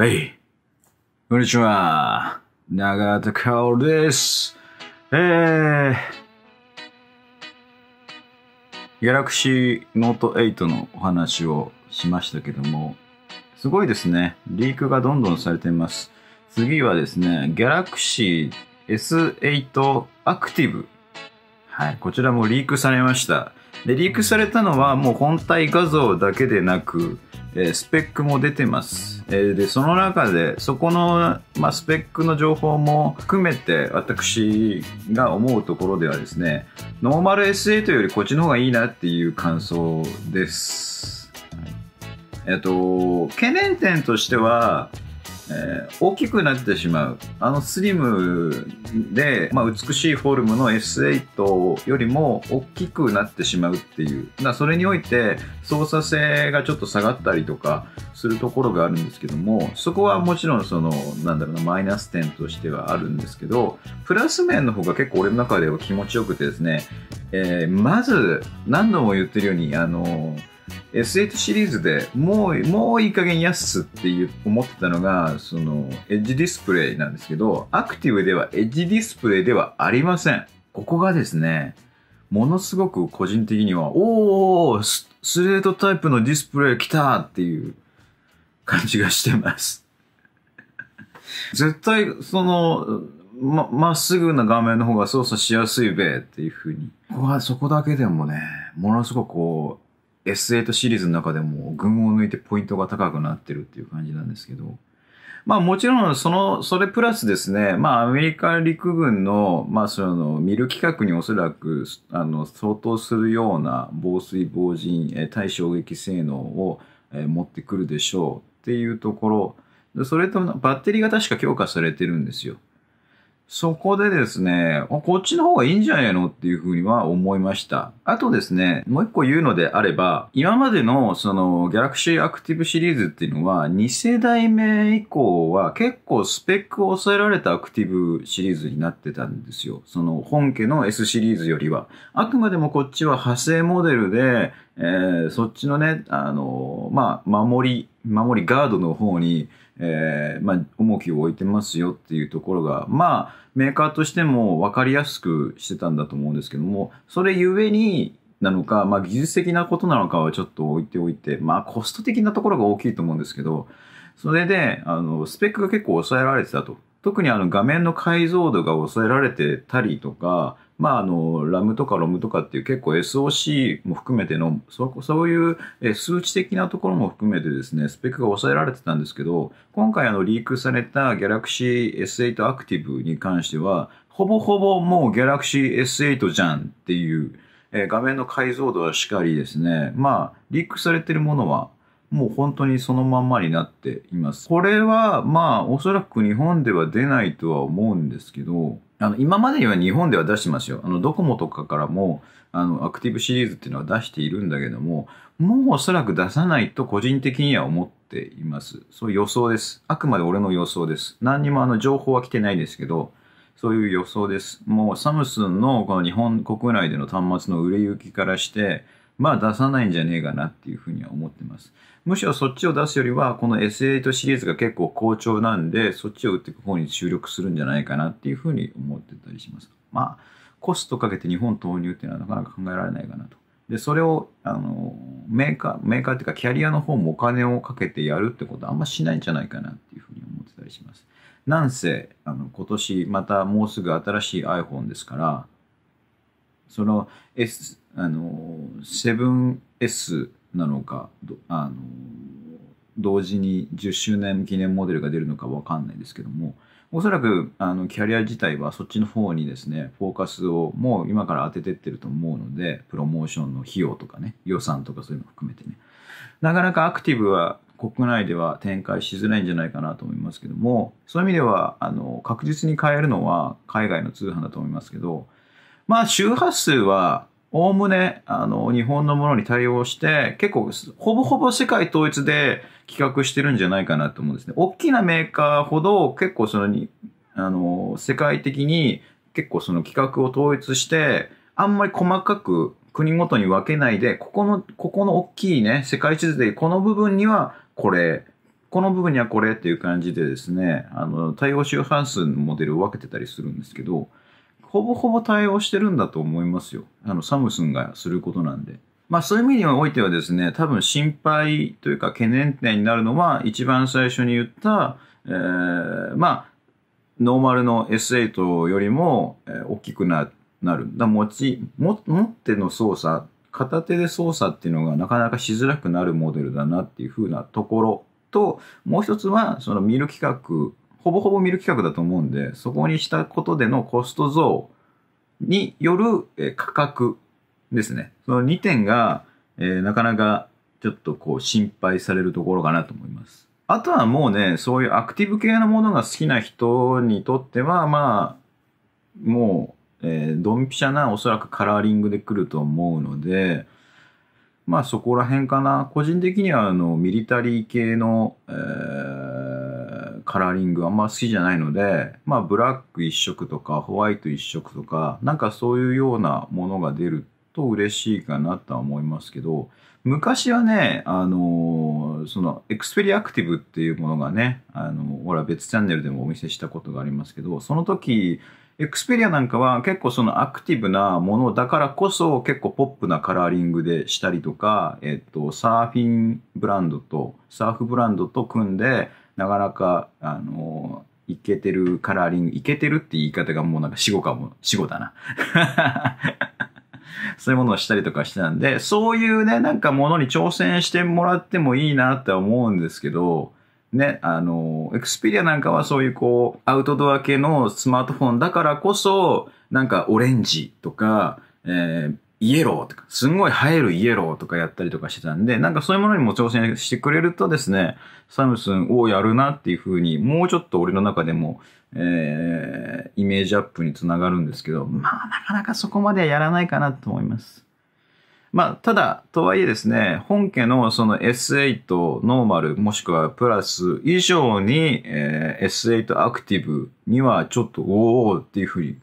はい。こんにちは。長田薫です。えー、Galaxy Note 8のお話をしましたけども、すごいですね。リークがどんどんされています。次はですね、Galaxy S8 Active。はい、こちらもリークされました。で、リークされたのはもう本体画像だけでなく、えスペックも出てます。えで、その中で、そこの、まあ、スペックの情報も含めて、私が思うところではですね、ノーマル SA というよりこっちの方がいいなっていう感想です。えっと、懸念点としては、えー、大きくなってしまうあのスリムで、まあ、美しいフォルムの S8 よりも大きくなってしまうっていうだそれにおいて操作性がちょっと下がったりとかするところがあるんですけどもそこはもちろんそのなんだろうなマイナス点としてはあるんですけどプラス面の方が結構俺の中では気持ちよくてですね、えー、まず何度も言ってるようにあのー S8 シリーズでもう、もういい加減安っていう思ってたのが、その、エッジディスプレイなんですけど、アクティブではエッジディスプレイではありません。ここがですね、ものすごく個人的には、おー、スレートタイプのディスプレイ来たっていう感じがしてます。絶対、その、ま、まっすぐな画面の方が操作しやすいべっていうふうに。ここは、そこだけでもね、ものすごくこう、S8 シリーズの中でも群を抜いてポイントが高くなってるっていう感じなんですけど、まあもちろんその、それプラスですね、まあアメリカ陸軍の、まあその、見る規格におそらく、あの、相当するような防水防塵、対衝撃性能を持ってくるでしょうっていうところ、それとバッテリーが確か強化されてるんですよ。そこでですね、こっちの方がいいんじゃないのっていうふうには思いました。あとですね、もう一個言うのであれば、今までのその Galaxy Active シリーズっていうのは2世代目以降は結構スペックを抑えられた Active シリーズになってたんですよ。その本家の S シリーズよりは。あくまでもこっちは派生モデルで、えー、そっちのね、あのー、まあ、守り、守りガードの方にえー、まあ、重きを置いてますよっていうところが、まあ、メーカーとしても分かりやすくしてたんだと思うんですけども、それゆえになのか、まあ、技術的なことなのかはちょっと置いておいて、まあ、コスト的なところが大きいと思うんですけど、それで、あの、スペックが結構抑えられてたと。特にあの画面の解像度が抑えられてたりとか、まあ、あの、ラムとかロムとかっていう結構 SOC も含めての、そそういう数値的なところも含めてですね、スペックが抑えられてたんですけど、今回あの、リークされた Galaxy S8 Active に関しては、ほぼほぼもう Galaxy S8 じゃんっていう、え画面の解像度はしっかりですね、まあ、リークされてるものは、もう本当にそのまんまになっています。これは、まあ、おそらく日本では出ないとは思うんですけど、あの、今までには日本では出してますよ。あの、ドコモとかからも、あの、アクティブシリーズっていうのは出しているんだけども、もうおそらく出さないと個人的には思っています。そういう予想です。あくまで俺の予想です。何にもあの、情報は来てないですけど、そういう予想です。もうサムスンのこの日本国内での端末の売れ行きからして、まあ出さないんじゃねえかなっていうふうには思ってます。むしろそっちを出すよりは、この S8 シリーズが結構好調なんで、そっちを打っていく方に注力するんじゃないかなっていうふうに思ってたりします。まあ、コストかけて日本投入っていうのはなかなか考えられないかなと。で、それを、あの、メーカー、メーカーっていうかキャリアの方もお金をかけてやるってことはあんましないんじゃないかなっていうふうに思ってたりします。なんせ、あの、今年またもうすぐ新しい iPhone ですから、その S、あの、7S なのか、あの、同時に10周年記念モデルが出るのかわかんないですけども、おそらくあのキャリア自体はそっちの方にですね、フォーカスをもう今から当ててってると思うので、プロモーションの費用とかね、予算とかそういうの含めてね。なかなかアクティブは国内では展開しづらいんじゃないかなと思いますけども、そういう意味ではあの確実に変えるのは海外の通販だと思いますけど、まあ、周波数は、おおむね、あの、日本のものに対応して、結構、ほぼほぼ世界統一で企画してるんじゃないかなと思うんですね。大きなメーカーほど、結構そのに、あの、世界的に結構その企画を統一して、あんまり細かく国ごとに分けないで、ここの、ここの大きいね、世界地図で、この部分にはこれ、この部分にはこれっていう感じでですね、あの、対応周波数のモデルを分けてたりするんですけど、ほぼほぼ対応してるんだと思いますよ。あの、サムスンがすることなんで。まあそういう意味においてはですね、多分心配というか懸念点になるのは、一番最初に言った、えー、まあ、ノーマルの S8 よりも、え大きくななる。だ持ちも、持っての操作、片手で操作っていうのがなかなかしづらくなるモデルだなっていうふうなところと、もう一つは、その見る企画ほぼほぼ見る企画だと思うんで、そこにしたことでのコスト増による、え価格ですね。その2点が、えー、なかなかちょっとこう心配されるところかなと思います。あとはもうね、そういうアクティブ系のものが好きな人にとっては、まあ、もう、えー、ドンピシャなおそらくカラーリングで来ると思うので、まあそこら辺かな。個人的にはあの、ミリタリー系の、えーカラーリングあんま好きじゃないので、まあ、ブラック一色とかホワイト一色とか、なんかそういうようなものが出ると嬉しいかなとは思いますけど、昔はね、あのー、その、エクスペリアクティブっていうものがね、あのー、ほら別チャンネルでもお見せしたことがありますけど、その時、エクスペリアなんかは結構そのアクティブなものだからこそ結構ポップなカラーリングでしたりとか、えっと、サーフィンブランドと、サーフブランドと組んで、なかなか、あのいけてるカラーリング、いけてるって言い方がもうなんか死後かも、死後だな。そういうものをしたりとかしてたんで、そういうね、なんかものに挑戦してもらってもいいなって思うんですけど、ね、あの、エクスペリアなんかはそういうこう、アウトドア系のスマートフォンだからこそ、なんかオレンジとか、えー、イエローとか、すんごい映えるイエローとかやったりとかしてたんで、なんかそういうものにも挑戦してくれるとですね、サムスンをやるなっていう風に、もうちょっと俺の中でも、えー、イメージアップにつながるんですけど、まあなかなかそこまではやらないかなと思います。まあ、ただ、とはいえですね、本家のその S8 ノーマルもしくはプラス以上に、えー、S8 アクティブにはちょっとおおっていうふうに、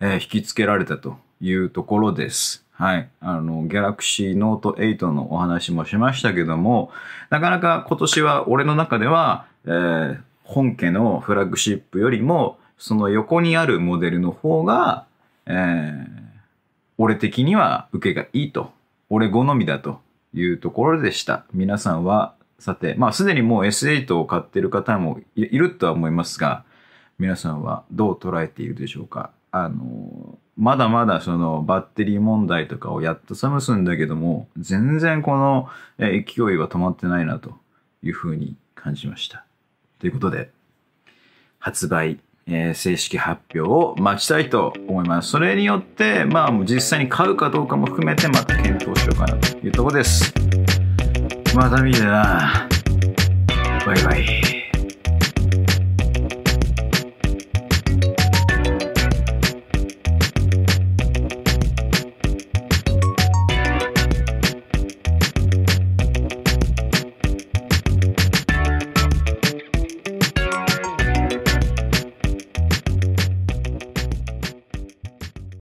えー、引きつけられたというところです。はい。あの、Galaxy Note 8のお話もしましたけども、なかなか今年は俺の中では、えー、本家のフラッグシップよりも、その横にあるモデルの方が、えー、俺的には受けがいいと。俺好みだというところでした。皆さんは、さて、まあすでにもう S8 を買ってる方もいるとは思いますが、皆さんはどう捉えているでしょうかあのまだまだそのバッテリー問題とかをやっとサムスンだけども、全然この勢いは止まってないなというふうに感じました。ということで、発売、えー、正式発表を待ちたいと思います。それによって、まあ実際に買うかどうかも含めてまた検討しようかなというところです。また見てな。バイバイ。